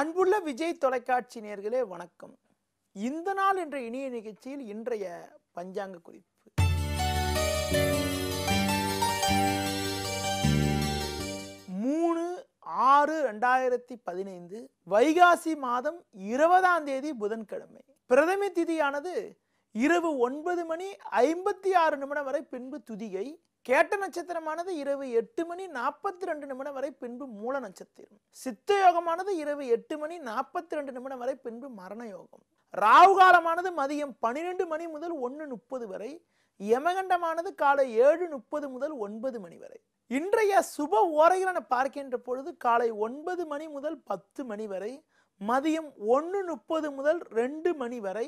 அன்புள்ள விஜய் தொலைக்காட்சி நேர்களே வணக்கம் இந்த நாள் என்ற இணைய நிகழ்ச்சியில் இன்றைய பஞ்சாங்க குறிப்பு மூணு ஆறு ரெண்டாயிரத்தி பதினைந்து வைகாசி மாதம் இருபதாம் தேதி புதன்கிழமை பிரதம திதியானது இரவு ஒன்பது மணி ஐம்பத்தி ஆறு நிமிடம் வரை பின்பு துதிகை கேட்ட நட்சத்திரமானது இரவு எட்டு மணி நாற்பத்தி ரெண்டு நிமிடம் வரை பின்பு மூல நட்சத்திரம் சித்த யோகமானது இரவு எட்டு மணி நாற்பத்தி ரெண்டு நிமிடம் வரை பின்பு மரண யோகம் ராகுகாலமானது காலமானது மதியம் பன்னிரெண்டு மணி முதல் ஒன்று முப்பது வரை யமகண்டமானது காலை ஏழு முப்பது முதல் ஒன்பது மணி வரை இன்றைய சுப ஓரைகளை நான் பார்க்கின்ற பொழுது காலை ஒன்பது மணி முதல் பத்து மணி வரை மதியம் ஒன்று முப்பது முதல் ரெண்டு மணி வரை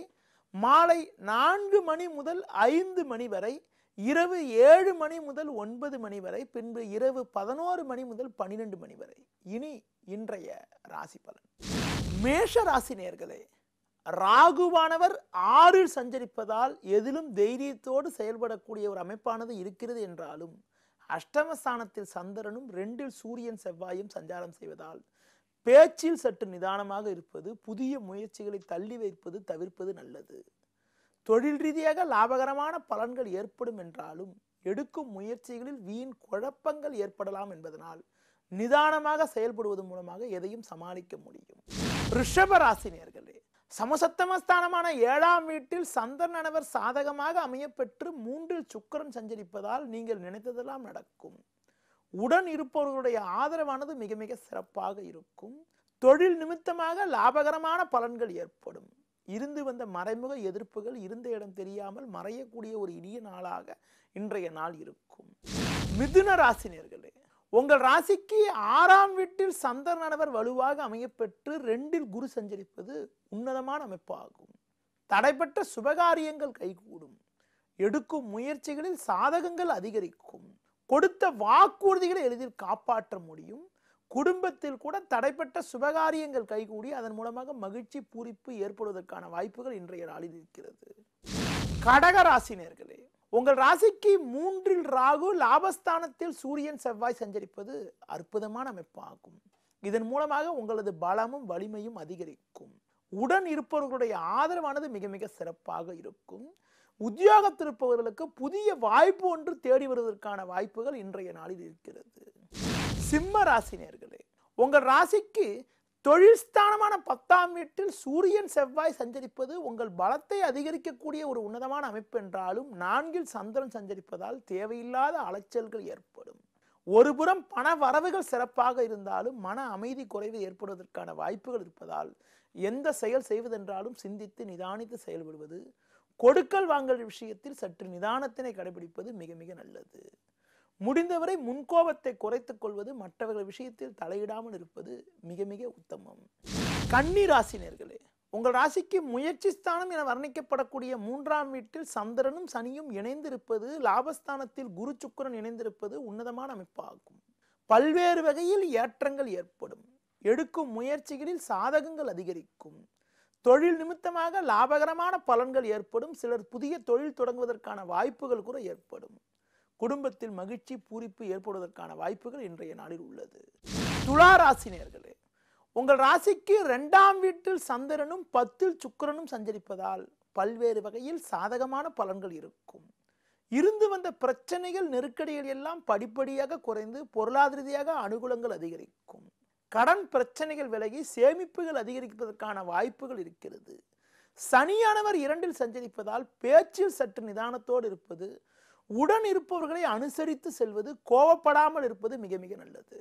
மாலை நான்கு மணி முதல் ஐந்து மணி வரை இரவு ஏழு மணி முதல் ஒன்பது மணி வரை பின்பு இரவு பதினோரு மணி முதல் பன்னிரெண்டு மணி வரை இனி இன்றைய ராசி பலன் மேஷ ராசி நேர்களே ராகுவானவர் ஆறில் சஞ்சரிப்பதால் எதிலும் தைரியத்தோடு செயல்படக்கூடிய ஒரு அமைப்பானது இருக்கிறது என்றாலும் அஷ்டமஸ்தானத்தில் சந்திரனும் ரெண்டில் சூரியன் செவ்வாயும் சஞ்சாரம் செய்வதால் பேச்சில் சற்று நிதானமாக இருப்பது புதிய முயற்சிகளை தள்ளி வைப்பது தவிர்ப்பது நல்லது தொழில் ரீதியாக லாபகரமான பலன்கள் ஏற்படும் என்றாலும் எடுக்கும் முயற்சிகளில் வீண் குழப்பங்கள் ஏற்படலாம் என்பதனால் நிதானமாக செயல்படுவது மூலமாக எதையும் சமாளிக்க முடியும் ரிஷப ராசினியர்களே சமசத்தமஸ்தானமான ஏழாம் வீட்டில் சந்திரனவர் சாதகமாக அமையப்பெற்று மூன்றில் சுக்கரன் சஞ்சரிப்பதால் நீங்கள் நினைத்ததெல்லாம் நடக்கும் உடன் இருப்பவர்களுடைய ஆதரவானது மிக மிக சிறப்பாக இருக்கும் தொழில் நிமித்தமாக லாபகரமான பலன்கள் ஏற்படும் இருந்து வந்த மறைமுக எதிர்ப்புகள் இருந்த இடம் தெரியாமல் மறையக்கூடிய ஒரு இனிய நாளாக இன்றைய நாள் இருக்கும் மிதுன ராசினியர்களே உங்கள் ராசிக்கு ஆறாம் வீட்டில் சந்திரனவர் வலுவாக அமையப்பெற்று ரெண்டில் குரு சஞ்சரிப்பது உன்னதமான அமைப்பாகும் தடைப்பட்ட சுபகாரியங்கள் கைகூடும் எடுக்கும் முயற்சிகளில் சாதகங்கள் அதிகரிக்கும் கொடுத்த வாக்குறுதிகளை எளிதில் காப்பாற்ற முடியும் குடும்பத்தில் கூட தடைப்பட்ட சுபகாரியங்கள் கைகூடி அதன் மூலமாக மகிழ்ச்சி பூரிப்பு ஏற்படுவதற்கான வாய்ப்புகள் இன்றைய நாளில் இருக்கிறது கடக நேர்களே உங்கள் ராசிக்கு மூன்றில் ராகு லாபஸ்தானத்தில் சூரியன் செவ்வாய் சஞ்சரிப்பது அற்புதமான அமைப்பாகும் இதன் மூலமாக உங்களது பலமும் வலிமையும் அதிகரிக்கும் உடன் இருப்பவர்களுடைய ஆதரவானது மிக மிக சிறப்பாக இருக்கும் உத்தியோகத்திருப்பவர்களுக்கு புதிய வாய்ப்பு ஒன்று தேடி வருவதற்கான வாய்ப்புகள் இன்றைய நாளில் இருக்கிறது சிம்ம ராசி நேர்களே உங்கள் ராசிக்கு தொழில் ஸ்தானமான பத்தாம் வீட்டில் சூரியன் செவ்வாய் சஞ்சரிப்பது உங்கள் பலத்தை அதிகரிக்கக்கூடிய ஒரு உன்னதமான அமைப்பு என்றாலும் நான்கில் சந்திரன் சஞ்சரிப்பதால் தேவையில்லாத அலைச்சல்கள் ஏற்படும் ஒருபுறம் பண வரவுகள் சிறப்பாக இருந்தாலும் மன அமைதி குறைவு ஏற்படுவதற்கான வாய்ப்புகள் இருப்பதால் எந்த செயல் செய்வதென்றாலும் சிந்தித்து நிதானித்து செயல்படுவது கொடுக்கல் வாங்கல் விஷயத்தில் சற்று நிதானத்தினை கடைபிடிப்பது மிக மிக நல்லது முடிந்தவரை முன்கோபத்தை குறைத்துக் கொள்வது மற்றவர்கள் விஷயத்தில் தலையிடாமல் இருப்பது மிக மிக உத்தமம் கன்னி ராசினியர்களே உங்கள் ராசிக்கு முயற்சி ஸ்தானம் என வர்ணிக்கப்படக்கூடிய மூன்றாம் வீட்டில் சந்திரனும் சனியும் இணைந்திருப்பது லாபஸ்தானத்தில் குரு சுக்கரன் இணைந்திருப்பது உன்னதமான அமைப்பாகும் பல்வேறு வகையில் ஏற்றங்கள் ஏற்படும் எடுக்கும் முயற்சிகளில் சாதகங்கள் அதிகரிக்கும் தொழில் நிமித்தமாக லாபகரமான பலன்கள் ஏற்படும் சிலர் புதிய தொழில் தொடங்குவதற்கான வாய்ப்புகள் கூட ஏற்படும் குடும்பத்தில் மகிழ்ச்சி பூரிப்பு ஏற்படுவதற்கான வாய்ப்புகள் இன்றைய நாளில் உள்ளது துலா ராசி நேர்களே உங்கள் ராசிக்கு ரெண்டாம் வீட்டில் சந்திரனும் பத்தில் சுக்கரனும் சஞ்சரிப்பதால் பல்வேறு வகையில் சாதகமான பலன்கள் இருக்கும் இருந்து வந்த பிரச்சனைகள் நெருக்கடிகள் எல்லாம் படிப்படியாக குறைந்து பொருளாதார ரீதியாக அனுகூலங்கள் அதிகரிக்கும் கடன் பிரச்சனைகள் விலகி சேமிப்புகள் அதிகரிப்பதற்கான வாய்ப்புகள் இருக்கிறது சனியானவர் இரண்டில் சஞ்சரிப்பதால் பேச்சில் சற்று நிதானத்தோடு இருப்பது உடன் இருப்பவர்களை அனுசரித்து செல்வது கோவப்படாமல் இருப்பது மிக மிக நல்லது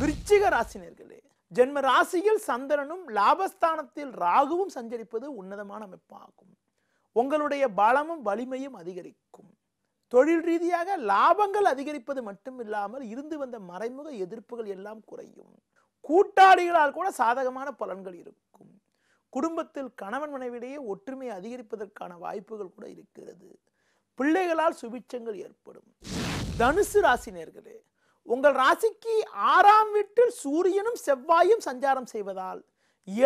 விருச்சிக ராசினியர்களே ஜென்ம ராசியில் சந்திரனும் லாபஸ்தானத்தில் ராகுவும் சஞ்சரிப்பது உன்னதமான அமைப்பாகும் உங்களுடைய பலமும் வலிமையும் அதிகரிக்கும் தொழில் ரீதியாக லாபங்கள் அதிகரிப்பது மட்டும் இல்லாமல் இருந்து வந்த மறைமுக எதிர்ப்புகள் எல்லாம் குறையும் கூட்டாளிகளால் கூட சாதகமான பலன்கள் இருக்கும் குடும்பத்தில் கணவன் மனைவிடையே ஒற்றுமை அதிகரிப்பதற்கான வாய்ப்புகள் கூட இருக்கிறது பிள்ளைகளால் சுபிச்சங்கள் ஏற்படும் தனுசு ராசி நேர்களே உங்கள் ராசிக்கு ஆறாம் வீட்டில் சூரியனும் செவ்வாயும் சஞ்சாரம் செய்வதால்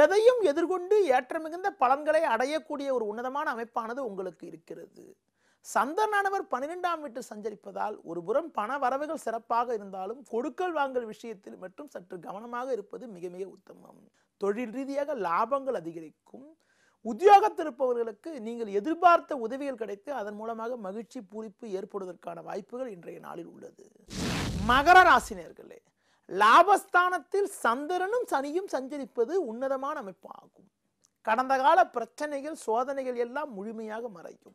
எதையும் எதிர்கொண்டு ஏற்ற மிகுந்த பலன்களை அடையக்கூடிய ஒரு உன்னதமான அமைப்பானது உங்களுக்கு இருக்கிறது சந்தனானவர் பன்னிரெண்டாம் வீட்டில் சஞ்சரிப்பதால் ஒருபுறம் பண வரவுகள் சிறப்பாக இருந்தாலும் கொடுக்கல் வாங்கல் விஷயத்தில் மட்டும் சற்று கவனமாக இருப்பது மிக மிக உத்தமம் தொழில் ரீதியாக லாபங்கள் அதிகரிக்கும் இருப்பவர்களுக்கு நீங்கள் எதிர்பார்த்த உதவிகள் கிடைத்து அதன் மூலமாக மகிழ்ச்சி பூரிப்பு ஏற்படுவதற்கான வாய்ப்புகள் இன்றைய நாளில் உள்ளது மகர ராசினியர்களே லாபஸ்தானத்தில் சந்திரனும் சனியும் சஞ்சரிப்பது உன்னதமான அமைப்பாகும் கடந்த கால பிரச்சனைகள் சோதனைகள் எல்லாம் முழுமையாக மறையும்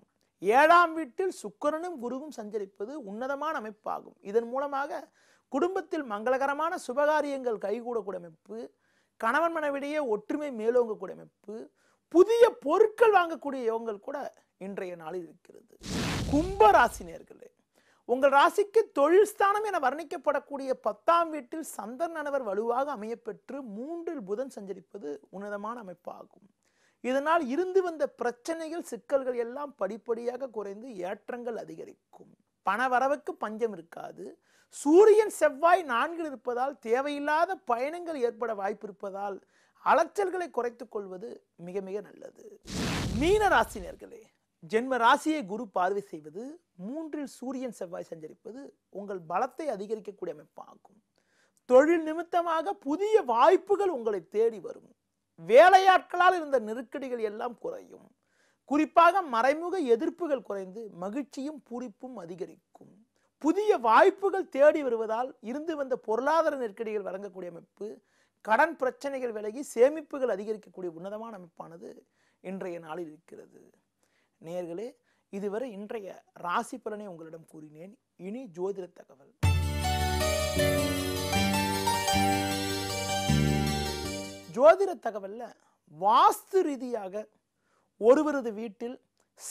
ஏழாம் வீட்டில் சுக்கரனும் குருவும் சஞ்சரிப்பது உன்னதமான அமைப்பாகும் இதன் மூலமாக குடும்பத்தில் மங்களகரமான சுபகாரியங்கள் கைகூடக்கூடிய அமைப்பு கணவன் மனைவிடையே ஒற்றுமை மேலோங்கக்கூடிய அமைப்பு புதிய பொருட்கள் வாங்கக்கூடிய யோகங்கள் கூட இன்றைய நாளில் இருக்கிறது கும்ப நேர்களே உங்கள் ராசிக்கு தொழில் ஸ்தானம் என வர்ணிக்கப்படக்கூடிய பத்தாம் வீட்டில் சந்திரனவர் வலுவாக அமையப்பெற்று மூன்றில் புதன் சஞ்சரிப்பது உன்னதமான அமைப்பாகும் இதனால் இருந்து வந்த பிரச்சனைகள் சிக்கல்கள் எல்லாம் படிப்படியாக குறைந்து ஏற்றங்கள் அதிகரிக்கும் பண வரவுக்கு பஞ்சம் இருக்காது சூரியன் செவ்வாய் நான்கில் இருப்பதால் தேவையில்லாத பயணங்கள் ஏற்பட வாய்ப்பு இருப்பதால் அலைச்சல்களை குறைத்துக் கொள்வது மிக மிக நல்லது மீன ராசினியர்களே ஜென்ம ராசியை குரு பார்வை செய்வது மூன்றில் சூரியன் செவ்வாய் சஞ்சரிப்பது உங்கள் பலத்தை அதிகரிக்கக்கூடிய அமைப்பாகும் தொழில் நிமித்தமாக புதிய வாய்ப்புகள் உங்களை தேடி வரும் வேலையாட்களால் இருந்த நெருக்கடிகள் எல்லாம் குறையும் குறிப்பாக மறைமுக எதிர்ப்புகள் குறைந்து மகிழ்ச்சியும் பூரிப்பும் அதிகரிக்கும் புதிய வாய்ப்புகள் தேடி வருவதால் இருந்து வந்த பொருளாதார நெருக்கடிகள் வழங்கக்கூடிய அமைப்பு கடன் பிரச்சனைகள் விலகி சேமிப்புகள் அதிகரிக்கக்கூடிய உன்னதமான அமைப்பானது இன்றைய நாளில் இருக்கிறது நேர்களே இதுவரை இன்றைய ராசி பலனை உங்களிடம் கூறினேன் இனி ஜோதிட தகவல் ஜோதிட தகவலில் வாஸ்து ரீதியாக ஒருவரது வீட்டில்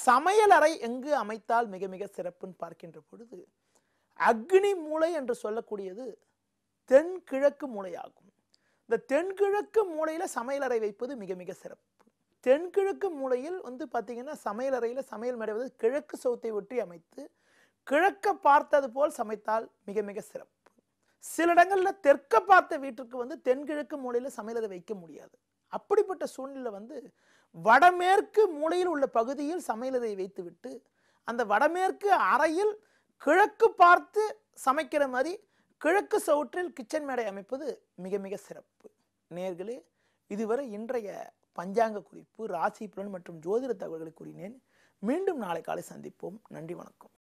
சமையல் அறை எங்கு அமைத்தால் மிக மிக சிறப்புன்னு பார்க்கின்ற பொழுது அக்னி மூளை என்று சொல்லக்கூடியது தென்கிழக்கு மூளையாகும் இந்த தென்கிழக்கு மூலையில் சமையலறை வைப்பது மிக மிக சிறப்பு தென்கிழக்கு மூலையில் வந்து பார்த்திங்கன்னா சமையலறையில் சமையல் மேடை கிழக்கு சவுத்தை ஒட்டி அமைத்து கிழக்க பார்த்தது போல் சமைத்தால் மிக மிக சிறப்பு சில இடங்களில் தெற்க பார்த்த வீட்டிற்கு வந்து தென்கிழக்கு மூலையில் சமையலறை வைக்க முடியாது அப்படிப்பட்ட சூழ்நிலை வந்து வடமேற்கு மூலையில் உள்ள பகுதியில் சமையலறை வைத்துவிட்டு அந்த வடமேற்கு அறையில் கிழக்கு பார்த்து சமைக்கிற மாதிரி கிழக்கு சவுற்றில் கிச்சன் மேடை அமைப்பது மிக மிக சிறப்பு நேர்களே இதுவரை இன்றைய பஞ்சாங்க குறிப்பு ராசி புலன் மற்றும் ஜோதிட தகவல்களை கூறினேன் மீண்டும் நாளை காலை சந்திப்போம் நன்றி வணக்கம்